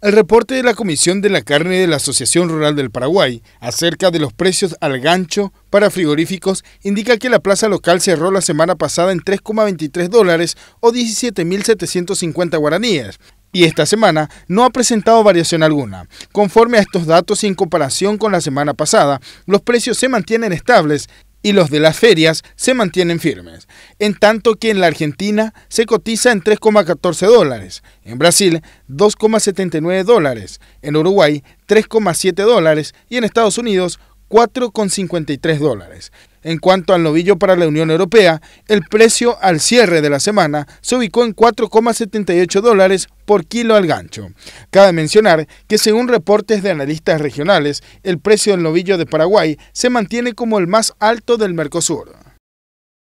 El reporte de la Comisión de la Carne de la Asociación Rural del Paraguay acerca de los precios al gancho para frigoríficos indica que la plaza local cerró la semana pasada en 3,23 dólares o 17.750 guaraníes, y esta semana no ha presentado variación alguna. Conforme a estos datos y en comparación con la semana pasada, los precios se mantienen estables y los de las ferias se mantienen firmes, en tanto que en la Argentina se cotiza en 3,14 dólares, en Brasil 2,79 dólares, en Uruguay 3,7 dólares y en Estados Unidos 4,53 dólares. En cuanto al novillo para la Unión Europea, el precio al cierre de la semana se ubicó en 4,78 dólares por kilo al gancho. Cabe mencionar que según reportes de analistas regionales, el precio del novillo de Paraguay se mantiene como el más alto del Mercosur.